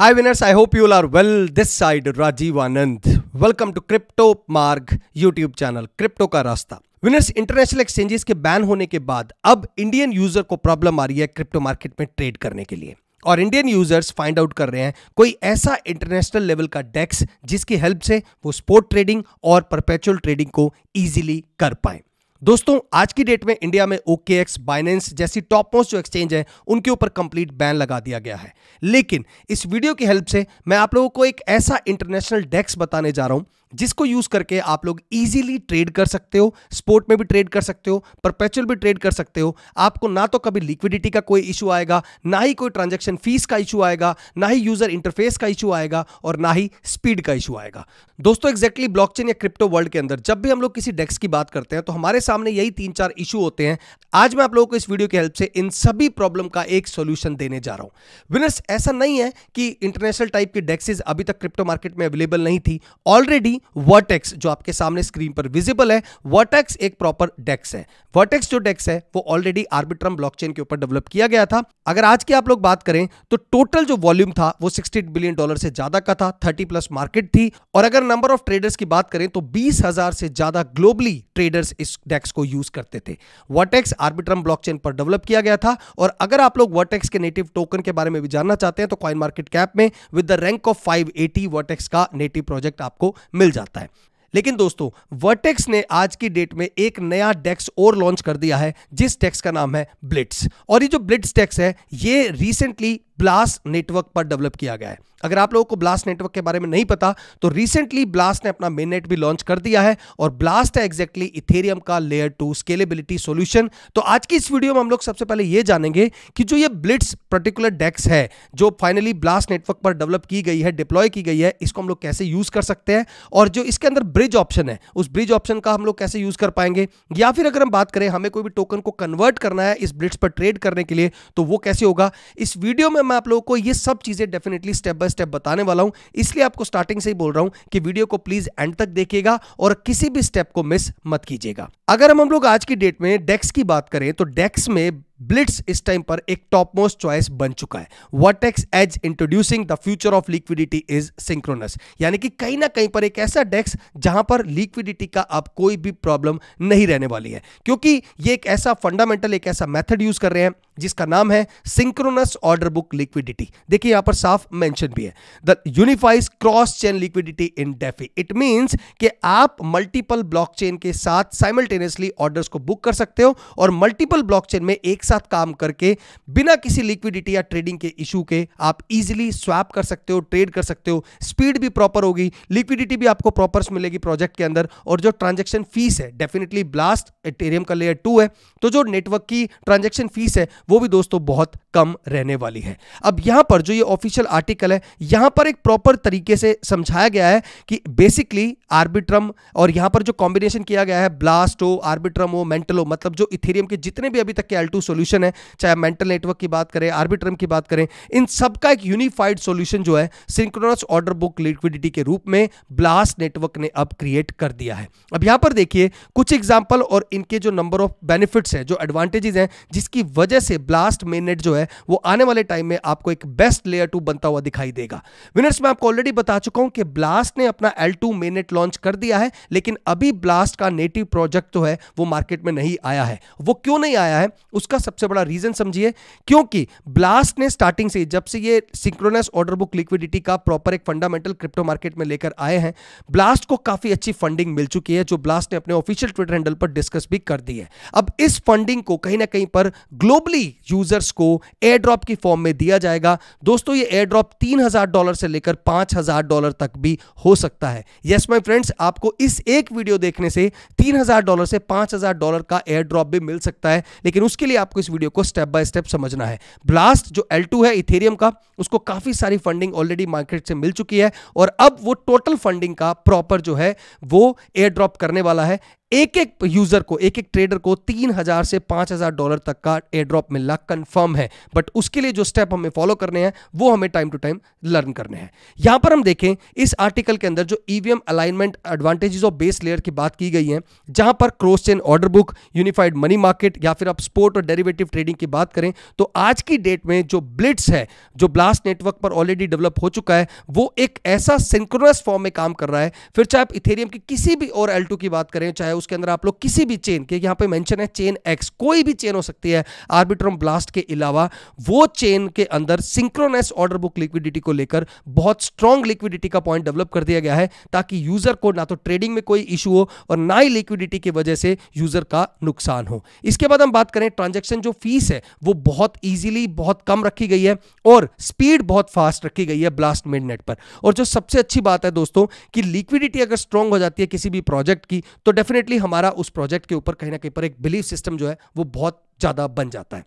Hi winners, I hope you all are well. This side Rajiv Anand. Welcome to Crypto Marg YouTube channel, Crypto का रास्ता winners international exchanges के ban होने के बाद अब Indian user को problem आ रही है क्रिप्टो मार्केट में ट्रेड करने के लिए और इंडियन यूजर्स फाइंड आउट कर रहे हैं कोई ऐसा इंटरनेशनल लेवल का डेक्स जिसकी हेल्प से वो स्पोर्ट ट्रेडिंग और परपेचुअल ट्रेडिंग को ईजिली कर पाए दोस्तों आज की डेट में इंडिया में ओके एक्स बाइनेंस जैसी टॉप मोस्ट जो एक्सचेंज है उनके ऊपर कंप्लीट बैन लगा दिया गया है लेकिन इस वीडियो की हेल्प से मैं आप लोगों को एक ऐसा इंटरनेशनल डेस्क बताने जा रहा हूं जिसको यूज करके आप लोग इजीली ट्रेड कर सकते हो स्पोर्ट में भी ट्रेड कर सकते हो परपेचुअल भी ट्रेड कर सकते हो आपको ना तो कभी लिक्विडिटी का कोई इशू आएगा ना ही कोई ट्रांजेक्शन फीस का इशू आएगा ना ही यूजर इंटरफेस का इशू आएगा और ना ही स्पीड का इशू आएगा दोस्तों एक्जैक्टली ब्लॉक या क्रिप्टो वर्ल्ड के अंदर जब भी हम लोग किसी डेस्क की बात करते हैं तो हमारे सामने यही तीन चार इशू होते हैं आज मैं आप लोगों को इस वीडियो की हेल्प से इन सभी प्रॉब्लम का एक सोल्यूशन देने जा रहा हूं विनर्स ऐसा नहीं है कि इंटरनेशनल टाइप की डेक्सेज अभी तक क्रिप्टो मार्केट में अवेलेबल नहीं थी ऑलरेडी वर्टेक्स जो आपके सामने स्क्रीन पर विजिबल है वर्टेक्स एक प्रॉपर डेक्स है वर्टेक्स जो डेक्स है वो ऑलरेडी आर्बिट्रम ब्लॉकचेन के ऊपर डेवलप किया गया था अगर आज की आप लोग बात करें तो टोटल जो वॉल्यूम था वो 68 बिलियन डॉलर से ज्यादा का था 30 प्लस मार्केट थी और अगर नंबर ऑफ ट्रेडर्स की बात करें तो बीस से ज्यादा ग्लोबली ट्रेडर्स इस डेक्स को यूज करते थे वर्टेक्स आर्बिट्रम ब्लॉक पर डेवलप किया गया था और अगर आप लोग वर्टेक्स के नेटिव टोकन के बारे में भी जानना चाहते हैं तो कॉइन मार्केट कैप में with the rank of five Vertex का नेटिव प्रोजेक्ट आपको मिल जाता है लेकिन दोस्तों वर्टेक्स ने आज की डेट में एक नया डेक्स और लॉन्च कर दिया है जिस टैक्स का नाम है ब्लिट्स और ये जो ब्लिट्स टैक्स है ये रिसेंटली ब्लास्ट नेटवर्क पर डेवलप किया गया है अगर आप लोगों को ब्लास्ट नेटवर्क के बारे में नहीं पता तो रिसेंटली ब्लास्ट ने अपना मेननेट भी लॉन्च कर दिया है और ब्लास्ट है एग्जैक्टली इथेरियम का लेयर टू स्केलेबिलिटी सॉल्यूशन तो आज की इस वीडियो में हम लोग सबसे पहले ये जानेंगे कि जो ये ब्लिट्स पर्टिकुलर डेक्स है जो फाइनली ब्लास्ट नेटवर्क पर डेवलप की गई है डिप्लॉय की गई है इसको हम लोग कैसे यूज कर सकते हैं और जो इसके अंदर ब्रिज ऑप्शन है उस ब्रिज ऑप्शन का हम लोग कैसे यूज कर पाएंगे या फिर अगर हम बात करें हमें कोई भी टोकन को कन्वर्ट करना है इस ब्लिट्स पर ट्रेड करने के लिए तो वो कैसे होगा इस वीडियो में मतलब मैं आप लोगों को ये सब चीज़ें डेफिनेटली स्टेप बाय स्टेप बताने वाला हूँ इसलिए आपको स्टार्टिंग से ही बोल रहा हूँ कि वीडियो को प्लीज़ एंड तक देखिएगा और किसी भी स्टेप को मिस मत कीजिएगा अगर हम हम लोग आज की डेट में डेक्स की बात करें तो डेक्स में ब्लिट्स इस टाइम पर एक टॉप मोस्ट चॉइस बन चुका है what X as introducing the future of liquidity is synchronous यानी कि कहीं ना कहीं पर एक ऐसा डेक्स जहां पर लिक्विडिटी का आप कोई भी प्रॉब्लम नहीं रहने वाली है क्योंकि ये एक ऐसा फंडामेंटल एक ऐसा मेथड यूज कर रहे हैं जिसका नाम है सिंक्रोनस ऑर्डर बुक लिक्विडिटी देखिए यहां पर साफ मेंशन भी है the unifies cross chain liquidity in DeFi it means कि आप मल्टीपल ब्लॉकचेन के साथ साइमल्टेनियसली ऑर्डर्स को बुक कर सकते हो और मल्टीपल ब्लॉकचेन में एक साथ काम करके बिना किसी लिक्विडिटी या ट्रेडिंग के इशू के आप इजिली स्वैप कर सकते हो ट्रेड कर सकते हो स्पीड भी प्रॉपर होगी लिक्विडिटी भी आपको प्रॉपर मिलेगी प्रोजेक्ट के अंदर और जो ट्रांजेक्शन फीस है डेफिनेटली ब्लास्ट एटेरियम का लेयर टू है तो जो नेटवर्क की ट्रांजेक्शन फीस है वो भी दोस्तों बहुत कम रहने वाली है अब यहां पर जो ये ऑफिशियल आर्टिकल है यहां पर एक प्रॉपर तरीके से समझाया गया है कि बेसिकली आर्बिट्रम और यहां पर जो कॉम्बिनेशन किया गया है ब्लास्ट हो आर्बिट्रम हो मेंटल हो मतलब जो इथेरियम के जितने भी अभी तक के एल्टूस सोल्यूशन है चाहे मेंटल नेटवर्क की बात करें आर्बिट्रम की बात करें इन सबका एक यूनिफाइड सोल्यूशन जो है सिंक्रोनस ऑर्डर बुक लिक्विडिटी के रूप में ब्लास्ट नेटवर्क ने अब क्रिएट कर दिया है अब यहां पर देखिए कुछ एग्जाम्पल और इनके जो नंबर ऑफ बेनिफिट है जो एडवांटेजेस हैं जिसकी वजह से ब्लास्ट मेननेट जो है वो आने वाले टाइम में आपको एक बेस्ट लेयर टू बनता हुआ दिखाई देगा विनर्स मैं आपको ऑलरेडी बता चुका हूं कि ब्लास्ट ने अपना एल टू मेनेट लॉन्च कर दिया है लेकिन अभी ब्लास्ट का नेटिव प्रोजेक्ट तो है वो मार्केट में नहीं आया है वो क्यों नहीं आया है उसका सबसे बड़ा रीजन समझिए क्योंकि ब्लास्ट ने स्टार्टिंग से जब से ये सिंक्रोनस ऑर्डर बुक लिक्विडिटी का प्रॉपर एक फंडामेंटल क्रिप्टो मार्केट में लेकर आए हैं ब्लास्ट को काफी अच्छी फंडिंग मिल चुकी है जो ब्लास्ट ने अपने ऑफिशियल ट्विटर हैंडल पर डिस्कस भी कर दी है अब इस फंडिंग को कहीं ना कहीं पर ग्लोबली यूजर्स को एयर ड्रॉप की फॉर्म में दिया जाएगा दोस्तों ये एयर ड्रॉप तीन डॉलर से लेकर पांच डॉलर तक भी हो सकता है यस माई फ्रेंड्स आपको इस एक वीडियो देखने से तीन डॉलर से पांच डॉलर का एयर ड्रॉप भी मिल सकता है लेकिन उसके लिए आप आपको इस वीडियो को स्टेप बाय स्टेप समझना है ब्लास्ट जो एल है इथेरियम का उसको काफ़ी सारी फंडिंग ऑलरेडी मार्केट से मिल चुकी है और अब वो टोटल फंडिंग का प्रॉपर जो है वो एयर ड्रॉप करने वाला है एक एक यूजर को एक एक ट्रेडर को तीन हजार से पांच हजार डॉलर तक का एयर मिलना कंफर्म है बट उसके लिए जो स्टेप हमें फॉलो करने हैं वो हमें टाइम टू टाइम लर्न करने हैं यहां पर हम देखें इस आर्टिकल के अंदर जो EVM alignment advantages of base layer की बात की गई है जहां पर cross chain order book unified money market या फिर आप स्पोर्ट और डेरिवेटिव ट्रेडिंग की बात करें तो आज की डेट में जो ब्लिट्स है जो ब्लास्ट नेटवर्क पर ऑलरेडी डेवलप हो चुका है वो एक ऐसा सिंक्रोनस फॉर्म में काम कर रहा है फिर चाहे आप इथेरियम की किसी भी और एल की बात करें चाहे उसके अंदर आप लोग किसी भी चेन के यहां पे मेंशन है चेन एक्स कोई भी चेन हो सकती है आर्बिट्रम ब्लास्ट के अलावा वो चेन के अंदर सिंक्रोनस ऑर्डर बुक लिक्विडिटी को लेकर बहुत स्ट्रॉन्ग लिक्विडिटी का पॉइंट डेवलप कर दिया गया है ताकि यूजर को ना तो ट्रेडिंग में कोई इशू हो और ना ही लिक्विडिटी की वजह से यूजर का नुकसान हो इसके बाद हम बात करें ट्रांजेक्शन जो फीस है वो बहुत ईजिली बहुत कम रखी गई है और स्पीड बहुत फास्ट रखी गई है ब्लास्ट मिडनेट पर और जो सबसे अच्छी बात है दोस्तों कि लिक्विडिटी अगर स्ट्रांग हो जाती है किसी भी प्रोजेक्ट की तो डेफिनेटली डेफिनेटली हमारा उस प्रोजेक्ट के ऊपर कहीं ना कहीं पर एक बिलीफ सिस्टम जो है वो बहुत ज़्यादा बन जाता है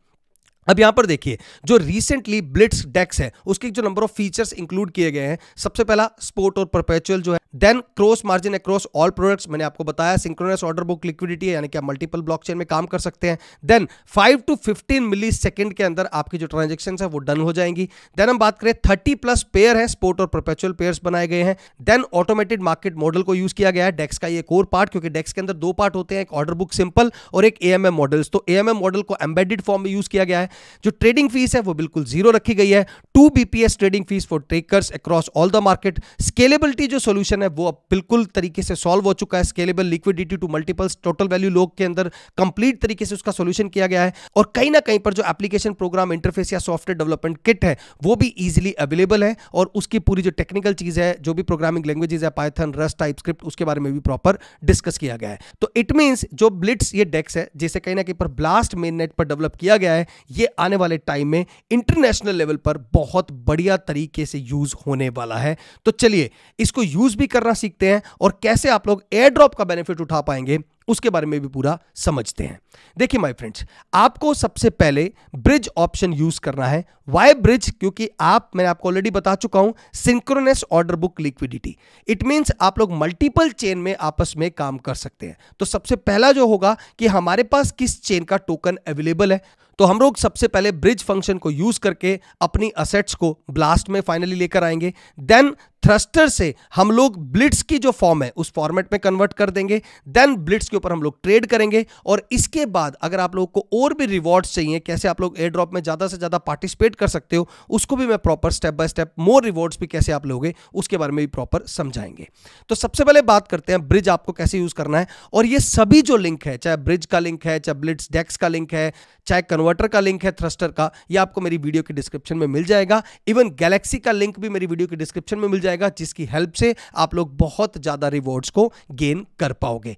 अब यहां पर देखिए जो रिसेंटली ब्लिट्स डेक्स है उसके जो नंबर ऑफ फीचर्स इंक्लूड किए गए हैं सबसे पहला स्पोर्ट और परपेचुअल जो है then cross margin across all products मैंने आपको बताया सिंक्रोनस ऑर्डर बुक लिक्विडिटी है यानी कि आप मल्टीपल ब्लॉकचेन में काम कर सकते हैं देन 5 टू 15 मिली सेकेंड के अंदर आपकी जो ट्रांजेक्शन है वो डन हो जाएंगी देन हम बात करें थर्टी प्लस पेयर है स्पोर्ट और परपेचुअल पेयर्स बनाए गए हैं देन ऑटोमेटेड मार्केट मॉडल को यूज किया गया है डेक्स का ये कोर पार्ट क्योंकि डेक्स के अंदर दो पार्ट होते हैं एक ऑर्डर बुक सिंपल और एक ए मॉडल्स तो ए मॉडल को एम्बेडेड फॉर्म में यूज किया गया है जो ट्रेडिंग फीस है वो बिल्कुल जीरो रखी गई है two BPS trading fees for trackers across all the market scalability जो सोल्यूशन है वो अब बिल्कुल तरीके से सॉल्व हो चुका है scalable liquidity to multiples total value लोग के अंदर कंप्लीट तरीके से उसका सोल्यूशन किया गया है और कहीं ना कहीं पर जो एप्लीकेशन प्रोग्राम इंटरफेस या सॉफ्टवेयर डेवलपमेंट किट है वो भी ईजिली अवेलेबल है और उसकी पूरी जो टेक्निकल चीज है जो भी प्रोग्रामिंग लैंग्वेजेस है पाइथन रस टाइप स्क्रिप्ट उसके बारे में भी प्रॉपर डिस्कस किया गया है तो इट मीन्स जो ब्लिट्स ये डेक्स है जिसे कहीं ना कहीं पर ब्लास्ट मेन नेट पर डेवलप किया गया है ये ये आने वाले टाइम में इंटरनेशनल लेवल पर बहुत बढ़िया तरीके से यूज होने वाला है तो चलिए इसको यूज भी करना सीखते हैं और कैसे आप लोग एयर ड्रॉप का बेनिफिट उठा पाएंगे उसके बारे में भी पूरा समझते हैं देखिए माय फ्रेंड्स आपको सबसे पहले ब्रिज ऑप्शन यूज करना है वाई ब्रिज क्योंकि आप मैंने आपको ऑलरेडी बता चुका हूं synchronous order book liquidity it means आप लोग मल्टीपल चेन में आपस में काम कर सकते हैं तो सबसे पहला जो होगा कि हमारे पास किस चेन का टोकन अवेलेबल है तो हम लोग सबसे पहले ब्रिज फंक्शन को यूज करके अपनी असेट्स को ब्लास्ट में फाइनली लेकर आएंगे देन थ्रस्टर से हम लोग ब्लिट्स की जो फॉर्म है उस फॉर्मेट में कन्वर्ट कर देंगे देन ब्लिट्स के ऊपर हम लोग ट्रेड करेंगे और इसके बाद अगर आप लोगों को और भी रिवॉर्ड्स चाहिए कैसे आप लोग एयर ड्रॉप में ज़्यादा से ज़्यादा पार्टिसिपेट कर सकते हो उसको भी मैं proper step by step more rewards भी कैसे आप लोगे उसके बारे में भी प्रॉपर समझाएंगे तो सबसे पहले बात करते हैं ब्रिज आपको कैसे यूज़ करना है और ये सभी जो लिंक है चाहे ब्रिज का लिंक है चाहे ब्लिट्स डेक्स का लिंक है चाहे कन्वर्टर का लिंक है थ्रस्टर का यह आपको मेरी वीडियो के डिस्क्रिप्शन में मिल जाएगा इवन गैलेक्सी का लिंक भी मेरी वीडियो के डिस्क्रिप्शन में मिल जाएगा जिसकी हेल्प से आप लोग बहुत ज़्यादा रिवॉर्ड्स को गेन कर पाओगे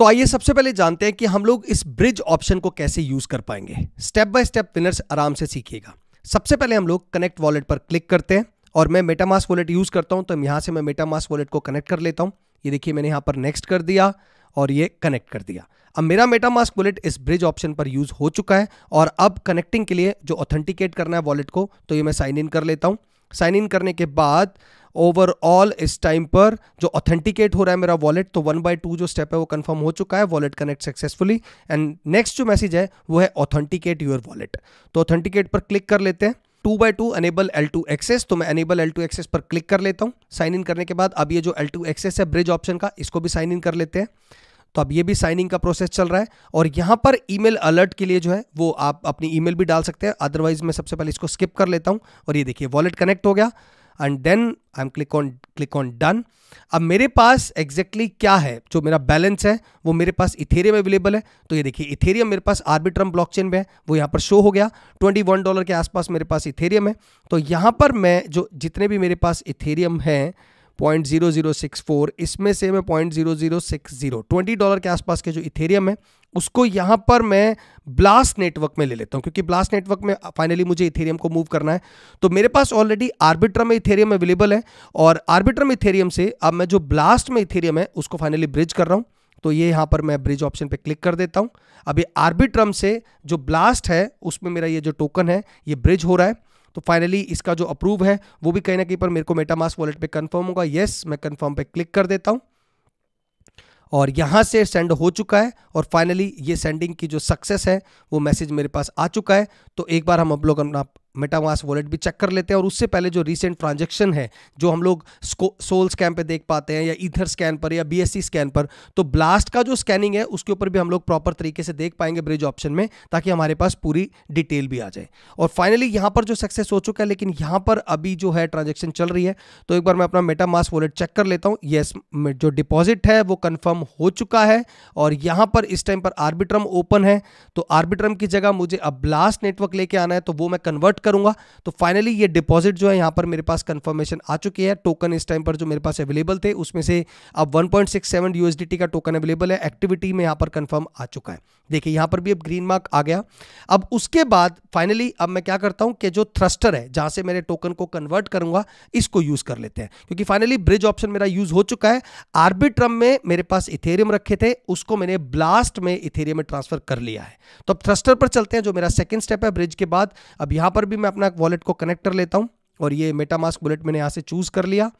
तो आइए सबसे पहले जानते हैं कि हम लोग इस ब्रिज ऑप्शन को कैसे यूज कर पाएंगे स्टेप बाय स्टेप विनर्स आराम से सीखिएगा सबसे पहले हम लोग कनेक्ट वॉलेट पर क्लिक करते हैं और मैं मेटामास वॉलेट यूज करता हूं तो यहां से मैं मेटामास वॉलेट को कनेक्ट कर लेता हूं ये देखिए मैंने यहां पर नेक्स्ट कर दिया और ये कनेक्ट कर दिया अब मेरा मेटामास्क वॉलेट इस ब्रिज ऑप्शन पर यूज हो चुका है और अब कनेक्टिंग के लिए जो ऑथेंटिकेट करना है वॉलेट को तो ये मैं साइन इन कर लेता हूं साइन इन करने के बाद ओवरऑल इस टाइम पर जो ऑथेंटिकेट हो रहा है मेरा वॉलेट तो वन बाई टू जो स्टेप है वो कंफर्म हो चुका है wallet connect successfully and next जो मैसेज है वो है ऑथेंटिकेट यूर वॉलेट तो ऑथेंटिकेट पर क्लिक कर लेते हैं two by two enable L two access तो मैं अनेबल एल टू एक्सेस पर क्लिक कर लेता हूँ साइन इन करने के बाद अब ये जो एल टू एक्सेस है ब्रिज ऑप्शन का इसको भी साइन इन कर लेते हैं तो अब ये भी साइनिंग का प्रोसेस चल रहा है और यहाँ पर ईमेल अलर्ट के लिए जो है वो आप अपनी ईमेल भी डाल सकते हैं अदरवाइज मैं सबसे पहले इसको स्किप कर लेता हूँ और ये देखिए वॉलेट कनेक्ट हो गया and then I am click on click on done अब मेरे पास एग्जैक्टली exactly क्या है जो मेरा बैलेंस है वो मेरे पास इथेरियम अवेलेबल है तो ये देखिए इथेरियम मेरे पास आर्बिट्रम ब्लॉकचेन में है वो यहाँ पर शो हो गया 21 डॉलर के आसपास मेरे पास इथेरियम है तो यहाँ पर मैं जो जितने भी मेरे पास इथेरियम है point zero zero six four इसमें से मैं point zero zero six zero twenty dollar के आसपास के जो इथेरियम है उसको यहाँ पर मैं ब्लास्ट नेटवर्क में ले लेता हूँ क्योंकि ब्लास्ट नेटवर्क में फाइनली मुझे इथेरियम को मूव करना है तो मेरे पास ऑलरेडी आर्बिट्रम में इथेरियम अवेलेबल है और आर्बिट्रम में इथेरियम से अब मैं जो ब्लास्ट में इथेरियम है उसको फाइनली ब्रिज कर रहा हूँ तो ये यहाँ पर मैं ब्रिज ऑप्शन पे क्लिक कर देता हूँ अभी आर्बिट्रम से जो ब्लास्ट है उसमें मेरा ये जो टोकन है ये ब्रिज हो रहा है तो फाइनली इसका जो अप्रूव है वो भी कहीं ना कहीं पर मेरे को मेटामास वॉलेट पे कंफर्म होगा येस मैं कंफर्म पे क्लिक कर देता हूँ और यहाँ से सेंड हो चुका है और फाइनली ये सेंडिंग की जो सक्सेस है वो मैसेज मेरे पास आ चुका है तो एक बार हम अपलोग लोग अपना मेटामास वॉलेट भी चेक कर लेते हैं और उससे पहले जो रिसेंट ट्रांजेक्शन है जो हम लोग सोल स्कैन पे देख पाते हैं या ईथर स्कैन पर या बीएससी स्कैन पर तो ब्लास्ट का जो स्कैनिंग है उसके ऊपर भी हम लोग प्रॉपर तरीके से देख पाएंगे ब्रिज ऑप्शन में ताकि हमारे पास पूरी डिटेल भी आ जाए और फाइनली यहाँ पर जो सक्सेस हो चुका है लेकिन यहाँ पर अभी जो है ट्रांजेक्शन चल रही है तो एक बार मैं अपना मेटामास वॉलेट चेक कर लेता हूँ येस जो डिपॉजिट है वो कन्फर्म हो चुका है और यहाँ पर इस टाइम पर आर्बिट्रम ओपन है तो आर्बिट्रम की जगह मुझे अब ब्लास्ट नेटवर्क लेके आना है तो वो मैं कन्वर्ट करूंगा तो फाइनली ये डिपॉजिट जो है यहाँ पर मेरे पास कंफर्मेशन आ चुकी है टोकन इस टाइम पर जो मेरे पास अवेलेबल थे उसमें से अब 1.67 पॉइंट का टोकन अवेलेबल है एक्टिविटी में यहाँ पर कंफर्म आ चुका है देखिए यहाँ पर भी अब ग्रीन मार्क आ गया अब उसके बाद फाइनली अब मैं क्या करता हूँ कि जो थ्रस्टर है जहाँ से मेरे टोकन को कन्वर्ट करूंगा इसको यूज़ कर लेते हैं क्योंकि फाइनली ब्रिज ऑप्शन मेरा यूज़ हो चुका है आर्बिट्रम में मेरे पास इथेरियम रखे थे उसको मैंने ब्लास्ट में इथेरियम में ट्रांसफर कर लिया है तो अब थ्रस्टर पर चलते हैं जो मेरा सेकेंड स्टेप है ब्रिज के बाद अब यहाँ पर भी भी मैं अपना वॉलेट को कनेक्ट कर लेता हूँ और ये मेटा मास्क वॉलेट मैंने यहाँ से चूज़ कर लिया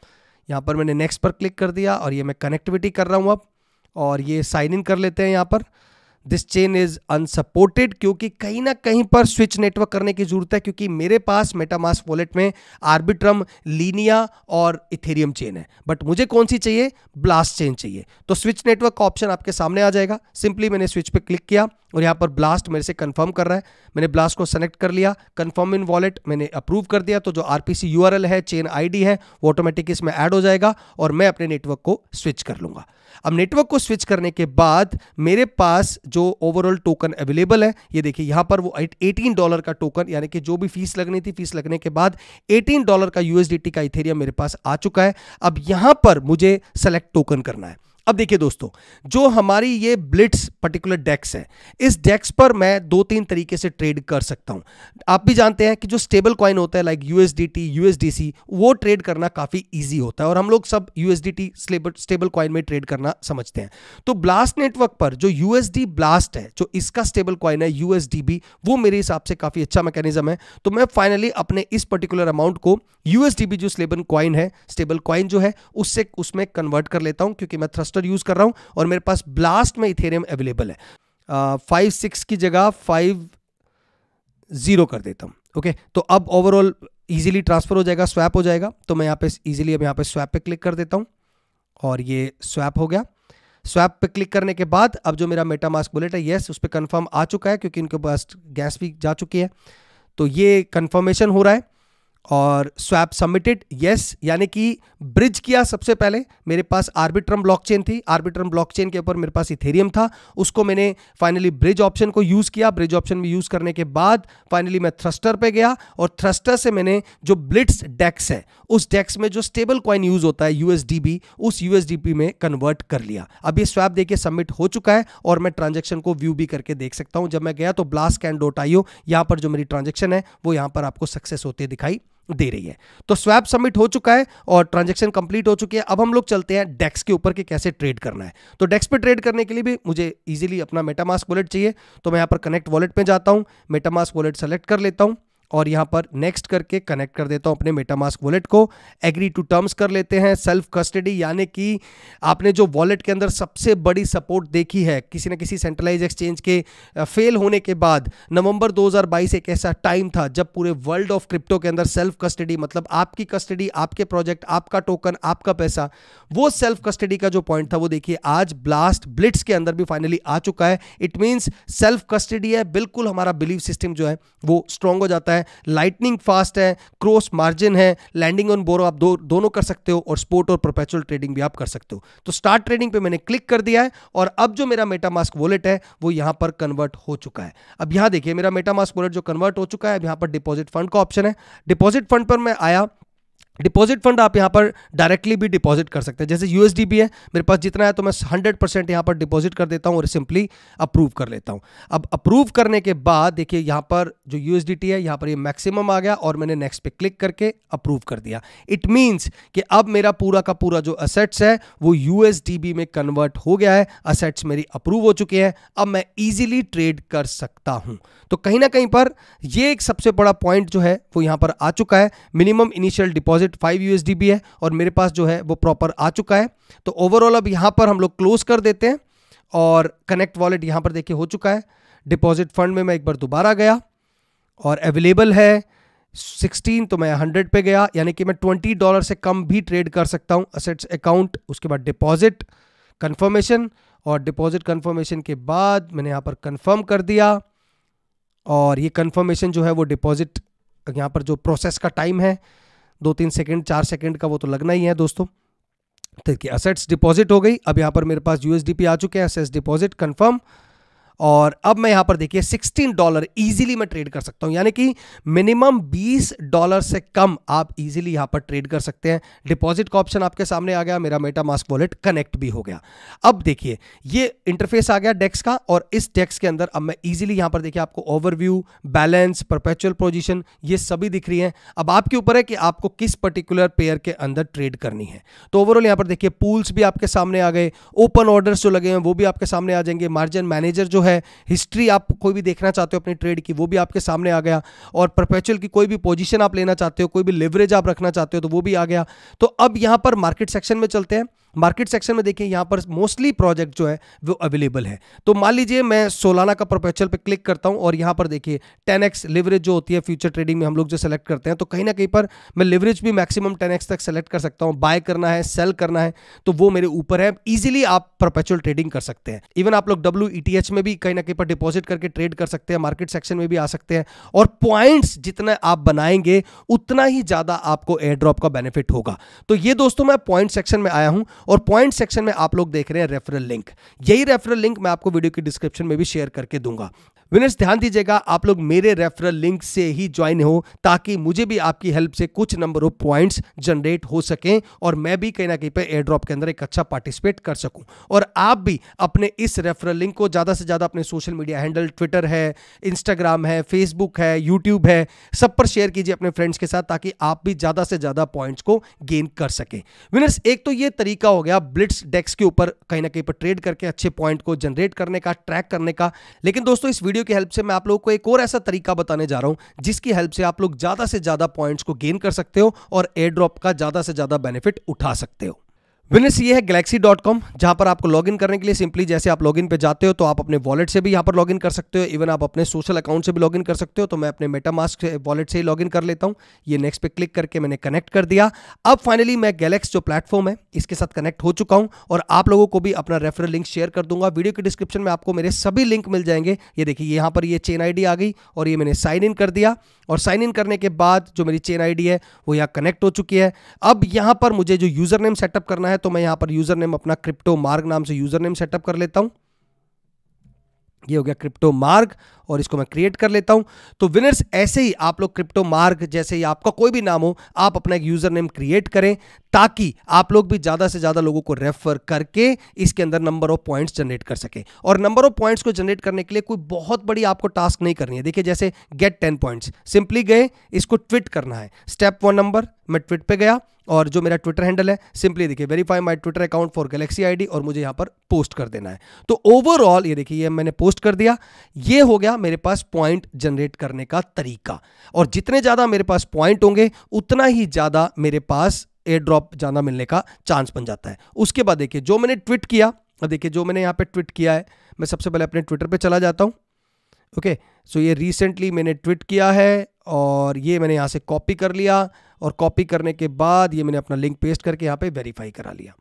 यहाँ पर मैंने नेक्स्ट पर क्लिक कर दिया और ये मैं कनेक्टिविटी कर रहा हूँ अब और ये साइन इन कर लेते हैं यहाँ पर दिस चेन इज अनसपोर्टेड क्योंकि कहीं ना कहीं पर स्विच नेटवर्क करने की जरूरत है क्योंकि मेरे पास मेटामास वॉलेट में आर्बिट्रम लीनिया और इथेरियम चेन है बट मुझे कौन सी चाहिए ब्लास्ट चेन चाहिए तो स्विच नेटवर्क का ऑप्शन आपके सामने आ जाएगा सिंपली मैंने स्विच पे क्लिक किया और यहाँ पर ब्लास्ट मेरे से कंफर्म कर रहा है मैंने ब्लास्ट को सेलेक्ट कर लिया कंफर्म इन वॉलेट मैंने अप्रूव कर दिया तो जो आरपीसी एल है चेन डी है वो ऑटोमेटिक इसमें ऐड हो जाएगा और मैं अपने नेटवर्क को स्विच कर लूंगा अब नेटवर्क को स्विच करने के बाद मेरे पास जो जो ओवरऑल टोकन अवेलेबल है ये देखिए यहां पर वो एटीन डॉलर का टोकन यानी कि जो भी फीस लगनी थी फीस लगने के बाद एटीन डॉलर का यूएसडीटी का इथेरियम मेरे पास आ चुका है अब यहां पर मुझे सेलेक्ट टोकन करना है अब देखिए दोस्तों जो हमारी ये ब्लिट्स पर्टिकुलर डेक्स है इस डेक्स पर मैं दो तीन तरीके से ट्रेड कर सकता हूं आप भी जानते हैं कि जो स्टेबल कॉइन होता है लाइक यूएसडीटी यूएसडीसी वो ट्रेड करना काफ़ी इजी होता है और हम लोग सब यूएसडीटी स्टेबल कॉइन में ट्रेड करना समझते हैं तो ब्लास्ट नेटवर्क पर जो यूएसडी ब्लास्ट है जो इसका स्टेबल कॉइन है यूएसडीबी वो मेरे हिसाब से काफ़ी अच्छा मैकेनिज्म है तो मैं फाइनली अपने इस पर्टिकुलर अमाउंट को यूएसडीबी जो स्टेबल कॉइन है स्टेबल कॉइन जो है उससे उसमें कन्वर्ट कर लेता हूं क्योंकि मैं थ्रस्ट क्लस्टर यूज़ कर रहा हूं और मेरे पास ब्लास्ट में इथेरियम अवेलेबल है फाइव uh, सिक्स की जगह फाइव ज़ीरो कर देता हूं ओके okay? तो अब ओवरऑल इजीली ट्रांसफ़र हो जाएगा स्वैप हो जाएगा तो मैं यहां पे इजीली अब यहां पे स्वैप पे क्लिक कर देता हूं और ये स्वैप हो गया स्वैप पे क्लिक करने के बाद अब जो मेरा मेटा मास्क बुलेट है येस उस पर कन्फर्म आ चुका है क्योंकि उनके पास गैस भी जा चुकी है तो ये कन्फर्मेशन हो रहा है और स्वैप सबमिटेड यस यानी कि ब्रिज किया सबसे पहले मेरे पास आर्बिट्रम ब्लॉकचेन थी आर्बिट्रम ब्लॉकचेन के ऊपर मेरे पास इथेरियम था उसको मैंने फाइनली ब्रिज ऑप्शन को यूज़ किया ब्रिज ऑप्शन में यूज़ करने के बाद फाइनली मैं थ्रस्टर पे गया और थ्रस्टर से मैंने जो ब्लिट्स डेक्स है उस डेक्स में जो स्टेबल कॉइन यूज़ होता है यू उस यू में कन्वर्ट कर लिया अब ये स्वैप देखिए सबमिट हो चुका है और मैं ट्रांजेक्शन को व्यू भी करके देख सकता हूँ जब मैं गया तो ब्लास्ट कैंड डोट आई यहाँ पर जो मेरी ट्रांजेक्शन है वो यहाँ पर आपको सक्सेस होते दिखाई दे रही है तो स्वैप सबमिट हो चुका है और ट्रांजेक्शन कंप्लीट हो चुकी है अब हम लोग चलते हैं डेक्स के ऊपर के कैसे ट्रेड करना है तो डेक्स पे ट्रेड करने के लिए भी मुझे इजीली अपना मेटामास्क वॉलेट चाहिए तो मैं यहाँ पर कनेक्ट वॉलेट में जाता हूँ मेटामास्क वॉलेट सेलेक्ट कर लेता हूँ और यहाँ पर नेक्स्ट करके कनेक्ट कर देता हूँ अपने मेटामास्क वॉलेट को एग्री टू टर्म्स कर लेते हैं सेल्फ कस्टडी यानी कि आपने जो वॉलेट के अंदर सबसे बड़ी सपोर्ट देखी है किसी न किसी सेंट्रलाइज एक्सचेंज के फेल होने के बाद नवंबर 2022 एक ऐसा टाइम था जब पूरे वर्ल्ड ऑफ क्रिप्टो के अंदर सेल्फ कस्टडी मतलब आपकी कस्टडी आपके प्रोजेक्ट आपका टोकन आपका पैसा वो सेल्फ कस्टडी का जो पॉइंट था वो देखिए आज ब्लास्ट ब्लिट्स के अंदर भी फाइनली आ चुका है इट मीन्स सेल्फ कस्टडी है बिल्कुल हमारा बिलीव सिस्टम जो है वो स्ट्रांग हो जाता है है लाइटनिंग फास्ट है क्रॉस मार्जिन है लैंडिंग ऑन बोरो आप दो दोनों कर सकते हो और स्पोर्ट और प्रोपेचुअल ट्रेडिंग भी आप कर सकते हो तो स्टार्ट ट्रेडिंग पे मैंने क्लिक कर दिया है और अब जो मेरा मेटामास्क वॉलेट है वो यहां पर कन्वर्ट हो चुका है अब यहां देखिए मेरा मेटामास्क वॉलेट जो कन्वर्ट हो चुका है अब यहां पर डिपॉजिट फंड का ऑप्शन है डिपॉजिट फंड पर मैं आया डिपॉजिट फंड आप यहाँ पर डायरेक्टली भी डिपॉजिट कर सकते हैं जैसे यूएसडी भी है मेरे पास जितना है तो मैं हंड्रेड परसेंट यहाँ पर डिपॉजिट कर देता हूँ और सिंपली अप्रूव कर लेता हूँ अब अप्रूव करने के बाद देखिए यहाँ पर जो यूएसडीटी है यहाँ पर ये यह मैक्सिमम आ गया और मैंने नेक्स्ट पे क्लिक करके अप्रूव कर दिया इट मीन्स कि अब मेरा पूरा का पूरा जो असेट्स है वो यूएसडीबी में कन्वर्ट हो गया है असेट्स मेरी अप्रूव हो चुके हैं अब मैं ईजिली ट्रेड कर सकता हूँ तो कहीं ना कहीं पर यह एक सबसे बड़ा पॉइंट जो है वो यहाँ पर आ चुका है minimum initial deposit deposit five U भी है और मेरे पास जो है वो प्रॉपर आ चुका है तो ओवरऑल अब यहाँ पर हम लोग क्लोज कर देते हैं और कनेक्ट वॉलेट यहाँ पर देखिए हो चुका है डिपॉजिट फंड में मैं एक बार दोबारा गया और अवेलेबल है 16 तो मैं 100 पे गया यानी कि मैं 20 डॉलर से कम भी ट्रेड कर सकता हूँ असेट्स अकाउंट उसके बाद डिपॉजिट कंफर्मेशन और डिपॉजिट कंफर्मेशन के बाद मैंने यहाँ पर कंफर्म कर दिया और ये कंफर्मेशन जो है वो डिपॉजिट यहाँ पर जो प्रोसेस का टाइम है दो तीन सेकेंड चार सेकेंड का वो तो लगना ही है दोस्तों तो देखिए असेट्स डिपॉजिट हो गई अब यहाँ पर मेरे पास यूएसडीपी आ चुके हैं असेट्स डिपॉजिट कन्फर्म और अब मैं यहां पर देखिए 16 डॉलर इजीली मैं ट्रेड कर सकता हूं यानी कि मिनिमम 20 डॉलर से कम आप इजीली यहां पर ट्रेड कर सकते हैं डिपॉजिट का ऑप्शन आपके सामने आ गया मेरा मेटा मास्क वॉलेट कनेक्ट भी हो गया अब देखिए ये इंटरफेस आ गया डेक्स का और इस डेक्स के अंदर अब मैं इजिली यहां पर देखिए आपको ओवरव्यू बैलेंस परपेचुअल पोजिशन ये सभी दिख रही है अब आपके ऊपर है कि आपको किस पर्टिकुलर पेयर के अंदर ट्रेड करनी है तो ओवरऑल यहाँ पर देखिए पूल्स भी आपके सामने आ गए ओपन ऑर्डर जो लगे हैं वो भी आपके सामने आ जाएंगे मार्जिन मैनेजर जो है है हिस्ट्री आप कोई भी देखना चाहते हो अपनी ट्रेड की वो भी आपके सामने आ गया और परपेचुअल की कोई भी पोजिशन आप लेना चाहते हो कोई भी लेवरेज आप रखना चाहते हो तो वो भी आ गया तो अब यहाँ पर मार्केट सेक्शन में चलते हैं मार्केट सेक्शन में देखिए यहां पर मोस्टली प्रोजेक्ट जो है वो अवेलेबल है तो मान लीजिए मैं सोलाना का प्रोपेचुअल पे क्लिक करता हूं और यहां पर देखिए टेन एक्स लेवरेज जो होती है फ्यूचर ट्रेडिंग में हम लोग जो सेलेक्ट करते हैं तो कहीं ना कहीं पर मैं लेवरेज भी मैक्सिमम एक्स तक सेलेक्ट कर सकता हूं बाय करना है सेल करना है तो वो मेरे ऊपर है ईजिली आप प्रोपेचुअल ट्रेडिंग कर सकते हैं इवन आप लोग डब्ल्यू e में भी कहीं ना कहीं पर डिपॉजिट करके ट्रेड कर सकते हैं मार्केट सेक्शन में भी आ सकते हैं और पॉइंट्स जितना आप बनाएंगे उतना ही ज़्यादा आपको एयर ड्रॉप का बेनिफिट होगा तो ये दोस्तों मैं पॉइंट सेक्शन में आया हूँ और पॉइंट सेक्शन में आप लोग देख रहे हैं रेफरल लिंक यही रेफरल लिंक मैं आपको वीडियो की डिस्क्रिप्शन में भी शेयर करके दूंगा विनर्स ध्यान दीजिएगा आप लोग मेरे रेफरल लिंक से ही ज्वाइन हो ताकि मुझे भी आपकी हेल्प से कुछ नंबर ऑफ पॉइंट्स जनरेट हो सकें और मैं भी कहीं ना कहीं पर एयर ड्रॉप के अंदर एक अच्छा पार्टिसिपेट कर सकूं और आप भी अपने इस रेफरल लिंक को ज़्यादा से ज़्यादा अपने सोशल मीडिया हैंडल ट्विटर है इंस्टाग्राम है फेसबुक है यूट्यूब है सब पर शेयर कीजिए अपने फ्रेंड्स के साथ ताकि आप भी ज़्यादा से ज़्यादा पॉइंट्स को गेन कर सकें विनर्स एक तो ये तरीका हो गया ब्लिट्स डेक्स के ऊपर कहीं ना कहीं पर ट्रेड करके अच्छे पॉइंट को जनरेट करने का ट्रैक करने का लेकिन दोस्तों इस वीडियो वीडियो की हेल्प से मैं आप लोगों को एक और ऐसा तरीका बताने जा रहा हूं जिसकी हेल्प से आप लोग ज़्यादा से ज़्यादा पॉइंट्स को गेन कर सकते हो और एयर ड्रॉप का ज़्यादा से ज़्यादा बेनिफिट उठा सकते हो विनेस ये है गैलेक्सी डॉट कॉम जहाँ पर आपको लॉगिन करने के लिए सिंपली जैसे आप लॉगिन पे जाते हो तो आप अपने वॉलेट से भी यहाँ पर लॉगिन कर सकते हो इवन आप अपने सोशल अकाउंट से भी लॉगिन कर सकते हो तो मैं अपने मेटामास्क वॉलेट से ही लॉगिन कर लेता हूँ ये नेक्स्ट पे क्लिक करके मैंने कनेक्ट कर दिया अब फाइनली मैं गैलेक्स जो प्लेटफॉर्म है इसके साथ कनेक्ट हो चुका हूँ और आप लोगों को भी अपना रेफरल लिंक शेयर कर दूंगा वीडियो के डिस्क्रिप्शन में आपको मेरे सभी लिंक मिल जाएंगे ये देखिए यहाँ पर ये चेन आई आ गई और ये मैंने साइन इन कर दिया और साइन इन करने के बाद जो मेरी चेन आई है वो यहाँ कनेक्ट हो चुकी है अब यहाँ पर मुझे जो यूजर नेम सेटअप करना है है तो मैं यहां पर यूज़र नेम अपना क्रिप्टो मार्ग नाम से यूज़र नेम सेटअप कर लेता हूं ये हो गया क्रिप्टो मार्ग और इसको मैं क्रिएट कर लेता हूं तो विनर्स ऐसे ही आप लोग क्रिप्टो मार्ग जैसे ही आपका कोई भी नाम हो आप अपना एक यूज़र नेम क्रिएट करें ताकि आप लोग भी ज़्यादा से ज़्यादा लोगों को रेफर करके इसके अंदर नंबर ऑफ पॉइंट्स जनरेट कर सके और नंबर ऑफ पॉइंट्स को जनरेट करने के लिए कोई बहुत बड़ी आपको टास्क नहीं करनी है देखिए जैसे गेट टेन पॉइंट्स सिंपली गए इसको ट्विट करना है स्टेप वन नंबर मैं ट्विट पर गया और जो मेरा ट्विटर हैंडल है सिंपली देखिए verify my Twitter account for Galaxy ID और मुझे यहाँ पर पोस्ट कर देना है तो ओवरऑल ये देखिए ये मैंने पोस्ट कर दिया ये हो गया मेरे पास पॉइंट जनरेट करने का तरीका और जितने ज़्यादा मेरे पास पॉइंट होंगे उतना ही ज़्यादा मेरे पास एयर ड्रॉप ज़्यादा मिलने का चांस बन जाता है उसके बाद देखिए जो मैंने ट्वीट किया देखिए जो मैंने यहाँ पे ट्वीट किया है मैं सबसे पहले अपने ट्विटर पर चला जाता हूँ ओके सो ये रिसेंटली मैंने ट्वीट किया है और ये मैंने यहाँ से कॉपी कर लिया और कॉपी करने के बाद ये मैंने अपना लिंक पेस्ट करके यहाँ पे वेरीफाई करा लिया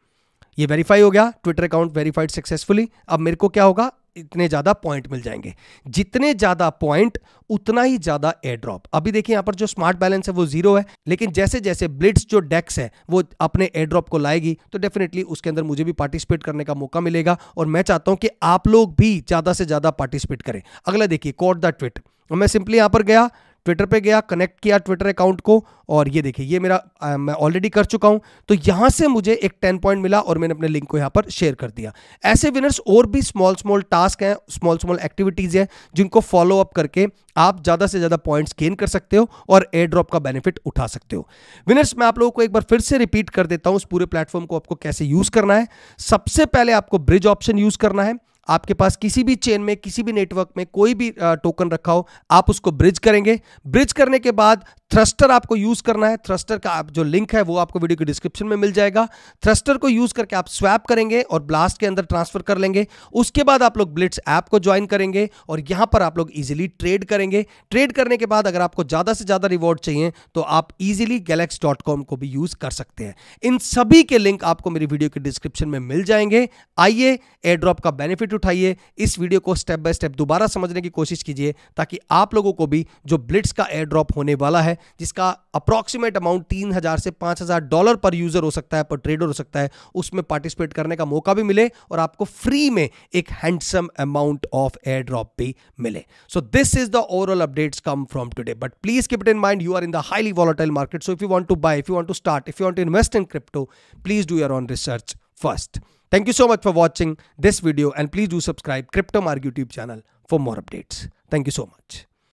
ये वेरीफाई हो गया ट्विटर अकाउंट वेरीफाइड सक्सेसफुली अब मेरे को क्या होगा इतने ज़्यादा पॉइंट मिल जाएंगे जितने ज़्यादा पॉइंट उतना ही ज़्यादा एयर ड्रॉप अभी देखिए यहां पर जो स्मार्ट बैलेंस है वो जीरो है लेकिन जैसे जैसे ब्लिट्स जो डेक्स है वो अपने एयर ड्रॉप को लाएगी तो डेफिनेटली उसके अंदर मुझे भी पार्टिसिपेट करने का मौका मिलेगा और मैं चाहता हूं कि आप लोग भी ज़्यादा से ज़्यादा पार्टिसिपेट करें अगला देखिए कॉट द ट्विट मैं सिंपली यहां पर गया ट्विटर पे गया कनेक्ट किया ट्विटर अकाउंट को और ये देखिए ये मेरा आ, मैं ऑलरेडी कर चुका हूं तो यहां से मुझे एक टेन पॉइंट मिला और मैंने अपने लिंक को यहां पर शेयर कर दिया ऐसे विनर्स और भी स्मॉल स्मॉल टास्क हैं स्मॉल स्मॉल एक्टिविटीज़ हैं जिनको फॉलो अप करके आप ज़्यादा से ज़्यादा पॉइंट्स गेन कर सकते हो और एयर ड्रॉप का बेनिफिट उठा सकते हो विनर्स मैं आप लोगों को एक बार फिर से रिपीट कर देता हूँ उस पूरे प्लेटफॉर्म को आपको कैसे यूज़ करना है सबसे पहले आपको ब्रिज ऑप्शन यूज़ करना है आपके पास किसी भी चेन में किसी भी नेटवर्क में कोई भी टोकन रखा हो आप उसको ब्रिज करेंगे ब्रिज करने के बाद थ्रस्टर आपको यूज करना है थ्रस्टर का आप जो लिंक है वो आपको वीडियो के डिस्क्रिप्शन में मिल जाएगा थ्रस्टर को यूज करके आप स्वैप करेंगे और ब्लास्ट के अंदर ट्रांसफर कर लेंगे उसके बाद आप लोग ब्लिट्स ऐप को ज्वाइन करेंगे और यहां पर आप लोग इजिली ट्रेड करेंगे ट्रेड करने के बाद अगर आपको ज्यादा से ज्यादा रिवॉर्ड चाहिए तो आप इजिली गैलेक्स को भी यूज कर सकते हैं इन सभी के लिंक आपको मेरी वीडियो के डिस्क्रिप्शन में मिल जाएंगे आइए एयरड्रॉप का बेनिफिट उठाइए इस वीडियो को स्टेप बाय स्टेप दोबारा समझने की कोशिश कीजिए ताकि आप लोगों को भी जो ब्लिट्स का एयरड्रॉप होने वाला है जिसका अप्रॉक्सीमेट अमाउंट तीन हजार से पांच हजार डॉलर पर यूजर हो सकता है पर ट्रेडर हो सकता है उसमें पार्टिसिपेट करने का मौका भी मिले और आपको फ्री में एक handsome amount of airdrop भी मिले so this is the overall updates come from today but please keep it in mind you are in the highly volatile market so if you want to buy if you want to start if you want to invest in crypto please do your own research first thank you so much for watching this video and please do subscribe crypto मार्ग YouTube channel for more updates thank you so much